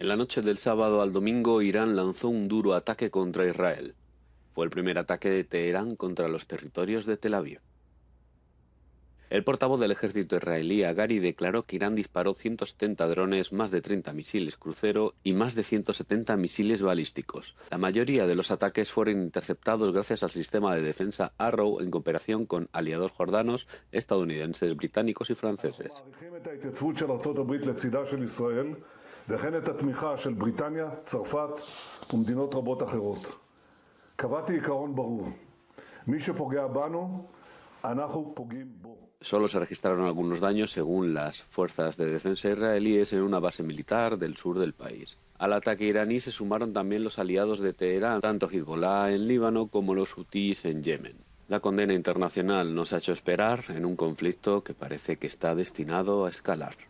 En la noche del sábado al domingo, Irán lanzó un duro ataque contra Israel. Fue el primer ataque de Teherán contra los territorios de Tel Aviv. El portavoz del ejército israelí, Agari, declaró que Irán disparó 170 drones, más de 30 misiles crucero y más de 170 misiles balísticos. La mayoría de los ataques fueron interceptados gracias al sistema de defensa Arrow en cooperación con aliados jordanos, estadounidenses, británicos y franceses. וכן Solo se registraron algunos daños según las fuerzas de defensa israelíes en una base militar del sur del país. Al ataque iraní se sumaron también los aliados de Teherán, tanto Hezbollah en Líbano como los hutíes en Yemen. La condena internacional nos ha hecho esperar en un conflicto que parece que está destinado a escalar.